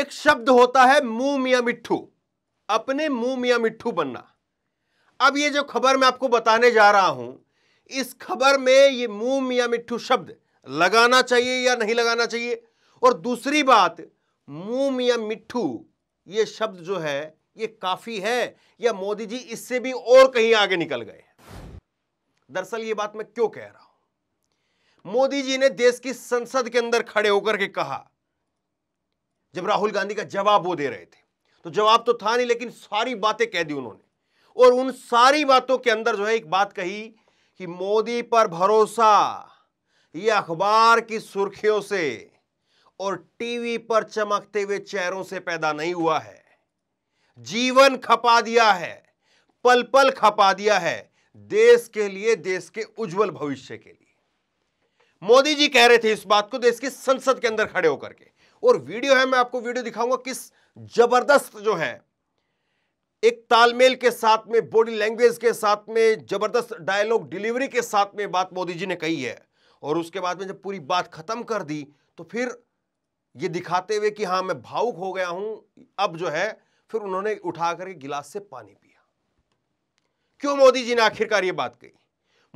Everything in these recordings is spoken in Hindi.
एक शब्द होता है मुंह मिया मिट्ठू अपने मुंह मिया मिट्ठू बनना अब ये जो खबर मैं आपको बताने जा रहा हूं इस खबर में ये मुंह मिया मिट्ठू शब्द लगाना चाहिए या नहीं लगाना चाहिए और दूसरी बात मुंह मिया मिट्ठू ये शब्द जो है ये काफ़ी है या मोदी जी इससे भी और कहीं आगे निकल गए दरअसल ये बात मैं क्यों कह रहा हूं मोदी जी ने देश की संसद के अंदर खड़े होकर के कहा जब राहुल गांधी का जवाब वो दे रहे थे तो जवाब तो था नहीं लेकिन सारी बातें कह दी उन्होंने और उन सारी बातों के अंदर जो है एक बात कही कि मोदी पर भरोसा ये अखबार की सुर्खियों से और टीवी पर चमकते हुए चेहरों से पैदा नहीं हुआ है जीवन खपा दिया है पल पल खपा दिया है देश के लिए देश के उज्जवल भविष्य के लिए मोदी जी कह रहे थे इस बात को देश की संसद के अंदर खड़े होकर के और वीडियो है मैं आपको वीडियो दिखाऊंगा किस जबरदस्त जो है एक तालमेल के साथ में बॉडी लैंग्वेज के साथ में जबरदस्त डायलॉग डिलीवरी के साथ में बात मोदी जी ने कही है और उसके बाद में जब पूरी बात खत्म कर दी तो फिर ये दिखाते हुए कि हाँ मैं भावुक हो गया हूं अब जो है फिर उन्होंने उठा करके गिलास से पानी पिया क्यों मोदी जी ने आखिरकार ये बात कही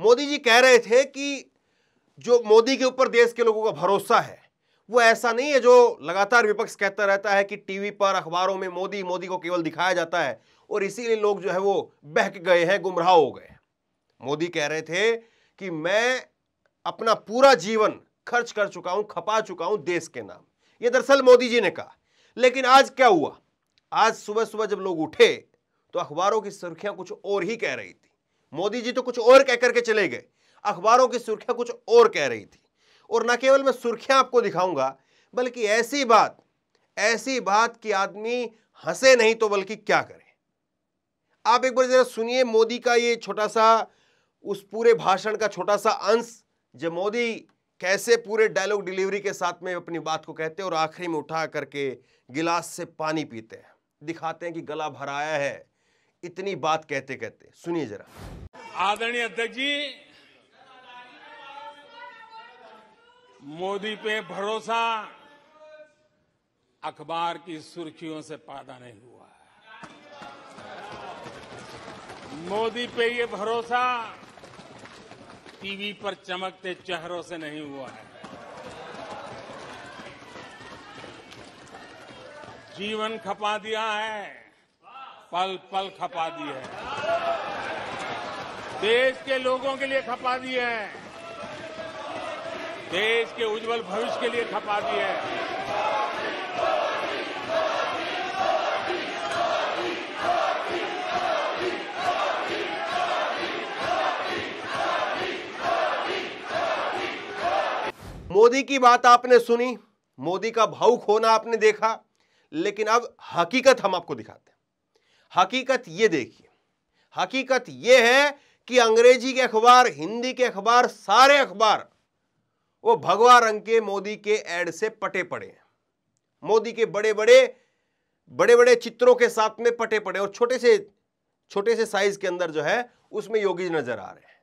मोदी जी कह रहे थे कि जो मोदी के ऊपर देश के लोगों का भरोसा है वो ऐसा नहीं है जो लगातार विपक्ष कहता रहता है कि टीवी पर अखबारों में मोदी मोदी को केवल दिखाया जाता है और इसीलिए लोग जो है वो बहक गए हैं गुमराह हो गए मोदी कह रहे थे कि मैं अपना पूरा जीवन खर्च कर चुका हूं खपा चुका हूं देश के नाम ये दरअसल मोदी जी ने कहा लेकिन आज क्या हुआ आज सुबह सुबह जब लोग उठे तो अखबारों की सुर्खियां कुछ और ही कह रही थी मोदी जी तो कुछ और कह करके चले गए अखबारों की सुर्खियां कुछ और कह रही थी और ना केवल मैं सुर्खियां आपको दिखाऊंगा बल्कि ऐसी बात ऐसी बात कि आदमी हंसे नहीं तो बल्कि क्या करे आप एक बार जरा सुनिए मोदी का ये छोटा सा उस पूरे भाषण का छोटा सा अंश जब मोदी कैसे पूरे डायलॉग डिलीवरी के साथ में अपनी बात को कहते हैं और आखिरी में उठा करके गिलास से पानी पीते हैं दिखाते हैं कि गला भराया है इतनी बात कहते कहते सुनिए जरा आदरणीय अध्यक्ष जी मोदी पे भरोसा अखबार की सुर्खियों से पैदा नहीं हुआ है मोदी पे ये भरोसा टीवी पर चमकते चेहरों से नहीं हुआ है जीवन खपा दिया है पल पल खपा दी है देश के लोगों के लिए खपा दी है देश के उज्जवल भविष्य के लिए खपा दी है मोदी की बात आपने सुनी मोदी का भावुक होना आपने देखा लेकिन अब हकीकत हम आपको दिखाते हैं हकीकत ये देखिए हकीकत ये है कि अंग्रेजी के अखबार हिंदी के अखबार सारे अखबार वो भगवा रंग के मोदी के एड से पटे पड़े हैं मोदी के बड़े बड़े बड़े बड़े चित्रों के साथ में पटे पड़े और छोटे से छोटे से साइज के अंदर जो है उसमें योगी नजर आ रहे हैं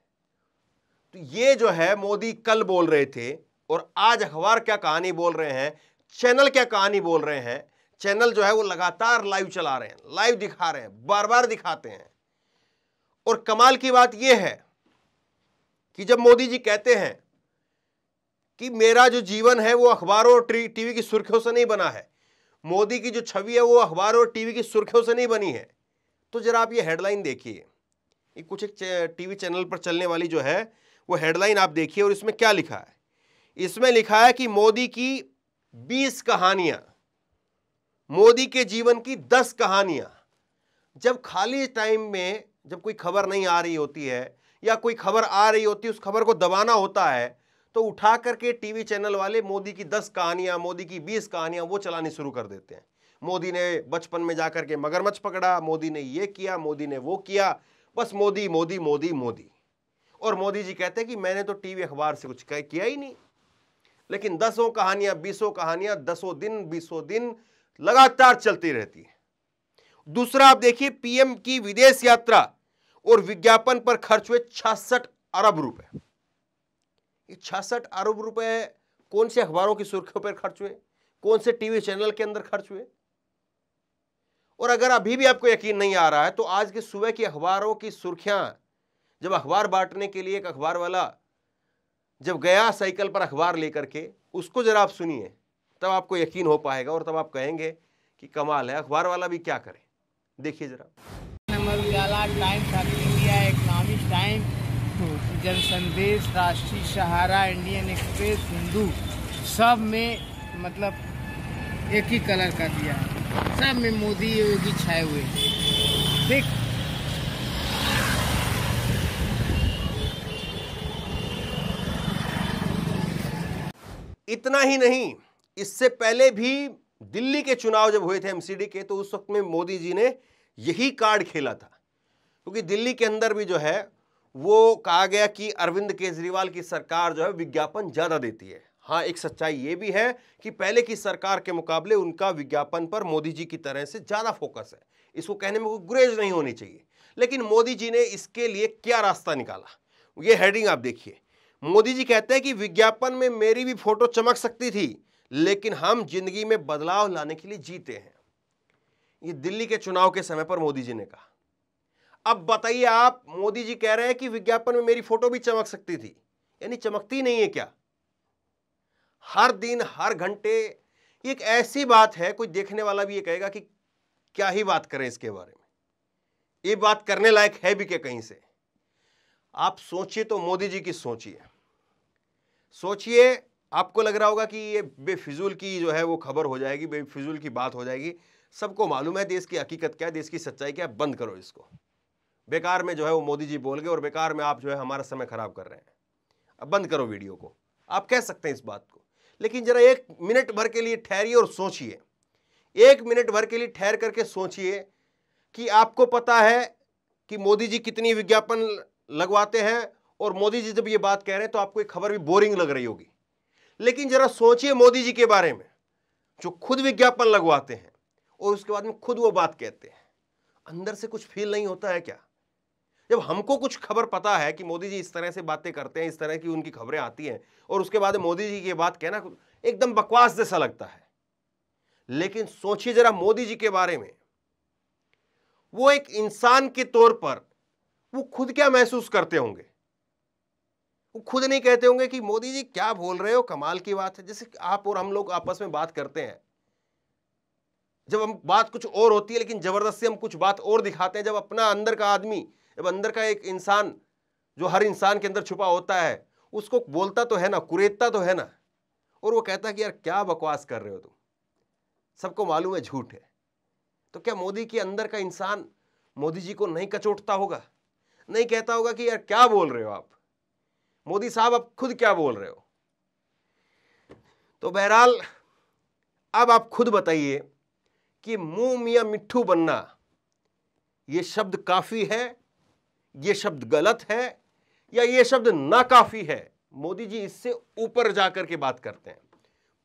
तो ये जो है मोदी कल बोल रहे थे और आज अखबार क्या कहानी बोल रहे हैं चैनल क्या कहानी बोल रहे हैं चैनल जो है वो लगातार लाइव चला रहे हैं लाइव दिखा रहे हैं बार बार दिखाते हैं और कमाल की बात यह है कि जब मोदी जी कहते हैं कि मेरा जो जीवन है वो अखबारों और टीवी की सुर्खियों से नहीं बना है मोदी की जो छवि है वो अखबारों और टीवी की सुर्खियों से नहीं बनी है तो जरा आप ये हेडलाइन देखिए ये कुछ एक टीवी चैनल पर चलने वाली जो है वो हेडलाइन आप देखिए और इसमें क्या लिखा है इसमें लिखा है कि मोदी की बीस कहानियां मोदी के जीवन की दस कहानियां जब खाली टाइम में जब कोई खबर नहीं आ रही होती है या कोई खबर आ रही होती है उस खबर को दबाना होता है तो उठा करके टीवी चैनल वाले मोदी की दस कहानियां मोदी की बीस कहानियां वो चलानी शुरू कर देते हैं मोदी ने बचपन में जाकर के मगरमच्छ पकड़ा मोदी ने ये किया मोदी ने वो किया बस मोदी मोदी मोदी मोदी और मोदी जी कहते हैं कि मैंने तो टीवी अखबार से कुछ किया ही नहीं लेकिन दसों कहानियां बीसों कहानियां दसों दिन बीसों दिन लगातार चलती रहती है दूसरा आप देखिए पीएम की विदेश यात्रा और विज्ञापन पर खर्च हुए छियासठ अरब रुपए छियासठ अरब रुपए कौन से अखबारों की सुर्खियों पर खर्च हुए कौन से टीवी चैनल के अंदर खर्च हुए और अगर अभी भी आपको यकीन नहीं आ रहा है तो आज के सुबह की अखबारों की सुर्खियां जब अखबार बांटने के लिए एक अखबार वाला जब गया साइकिल पर अखबार लेकर के उसको ज़रा आप सुनिए तब आपको यकीन हो पाएगा और तब आप कहेंगे कि कमाल है अखबार वाला भी क्या करे देखिए ज़रा Times of India Economic Times Jan Sandesh राष्ट्रीय सहारा इंडियन एक्सप्रेस हिंदू सब में मतलब एक ही कलर का दिया सब में मोदी योगी छाए हुए ठीक इतना ही नहीं इससे पहले भी दिल्ली के चुनाव जब हुए थे एमसीडी के तो उस वक्त में मोदी जी ने यही कार्ड खेला था क्योंकि दिल्ली के अंदर भी जो है वो कहा गया कि अरविंद केजरीवाल की सरकार जो है विज्ञापन ज़्यादा देती है हाँ एक सच्चाई ये भी है कि पहले की सरकार के मुकाबले उनका विज्ञापन पर मोदी जी की तरह से ज़्यादा फोकस है इसको कहने में कोई गुरेज नहीं होनी चाहिए लेकिन मोदी जी ने इसके लिए क्या रास्ता निकाला ये हेडिंग आप देखिए मोदी जी कहते हैं कि विज्ञापन में मेरी भी फोटो चमक सकती थी लेकिन हम जिंदगी में बदलाव लाने के लिए जीते हैं ये दिल्ली के चुनाव के समय पर मोदी जी ने कहा अब बताइए आप मोदी जी कह रहे हैं कि विज्ञापन में मेरी फोटो भी चमक सकती थी यानी चमकती नहीं है क्या हर दिन हर घंटे एक ऐसी बात है कोई देखने वाला भी ये कहेगा कि क्या ही बात करें इसके बारे में ये बात करने लायक है भी क्या कहीं से आप सोचिए तो मोदी जी की सोचिए सोचिए आपको लग रहा होगा कि ये बेफिजूल की जो है वो खबर हो जाएगी बेफिजूल की बात हो जाएगी सबको मालूम है देश की हकीकत क्या है देश की सच्चाई क्या है बंद करो इसको बेकार में जो है वो मोदी जी बोल गए और बेकार में आप जो है हमारा समय खराब कर रहे हैं अब बंद करो वीडियो को आप कह सकते हैं इस बात को लेकिन जरा एक मिनट भर के लिए ठहरिए और सोचिए एक मिनट भर के लिए ठहर करके सोचिए कि आपको पता है कि मोदी जी कितनी विज्ञापन लगवाते हैं और मोदी जी जब ये बात कह रहे हैं तो आपको एक खबर भी बोरिंग लग रही होगी लेकिन जरा सोचिए मोदी जी के बारे में जो खुद विज्ञापन लगवाते हैं और उसके बाद में खुद वो बात कहते हैं अंदर से कुछ फील नहीं होता है क्या जब हमको कुछ खबर पता है कि मोदी जी इस तरह से बातें करते हैं इस तरह की उनकी खबरें आती हैं और उसके बाद मोदी जी की बात कहना एकदम बकवास जैसा लगता है लेकिन सोचिए जरा मोदी जी के बारे में वो एक इंसान के तौर पर वो खुद क्या महसूस करते होंगे वो खुद नहीं कहते होंगे कि मोदी जी क्या बोल रहे हो कमाल की बात है जैसे आप और हम लोग आपस में बात करते हैं जब हम बात कुछ और होती है लेकिन जबरदस्ती हम कुछ बात और दिखाते हैं जब अपना अंदर का आदमी जब अंदर का एक इंसान जो हर इंसान के अंदर छुपा होता है उसको बोलता तो है ना कुरेतता तो है ना और वो कहता है कि यार क्या बकवास कर रहे हो तुम सबको मालूम है झूठ है तो क्या मोदी के अंदर का इंसान मोदी जी को नहीं कचोटता होगा नहीं कहता होगा कि यार क्या बोल रहे हो आप मोदी साहब आप खुद क्या बोल रहे हो तो बहरहाल अब आप खुद बताइए कि मुंह मियाँ मिट्ठू बनना ये शब्द काफ़ी है ये शब्द गलत है या ये शब्द नाकाफी है मोदी जी इससे ऊपर जाकर के बात करते हैं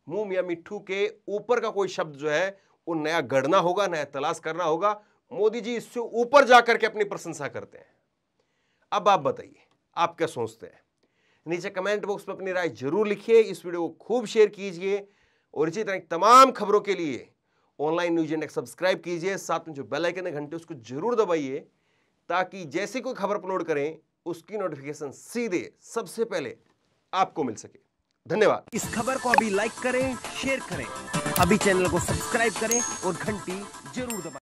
मुंह या मिट्टू के ऊपर का कोई शब्द जो है वो नया गढ़ना होगा नया तलाश करना होगा मोदी जी इससे ऊपर जाकर के अपनी प्रशंसा करते हैं अब आप बताइए आप क्या सोचते हैं नीचे कमेंट बॉक्स में अपनी राय जरूर लिखिए इस वीडियो को खूब शेयर कीजिए और इसी तरह तमाम खबरों के लिए ऑनलाइन न्यूज एंड सब्सक्राइब कीजिए साथ में जो बेल आइकन है घंटे उसको जरूर दबाइए ताकि जैसे कोई खबर अपलोड करें उसकी नोटिफिकेशन सीधे सबसे पहले आपको मिल सके धन्यवाद इस खबर को अभी लाइक करें शेयर करें अभी चैनल को सब्सक्राइब करें और घंटी जरूर दबाएं